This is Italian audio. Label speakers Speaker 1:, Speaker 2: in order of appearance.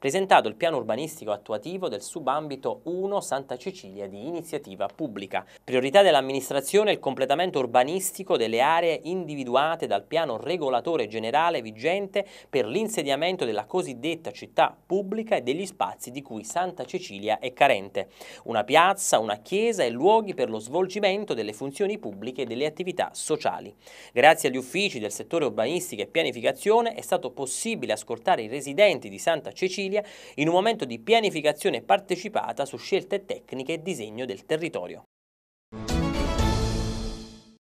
Speaker 1: presentato il piano urbanistico attuativo del subambito 1 Santa Cecilia di iniziativa pubblica. Priorità dell'amministrazione è il completamento urbanistico delle aree individuate dal piano regolatore generale vigente per l'insediamento della cosiddetta città pubblica e degli spazi di cui Santa Cecilia è carente. Una piazza, una chiesa e luoghi per lo svolgimento delle funzioni pubbliche e delle attività sociali. Grazie agli uffici del settore urbanistica e pianificazione è stato possibile ascoltare i residenti di Santa Cecilia Sicilia in un momento di pianificazione partecipata su scelte tecniche e disegno del territorio.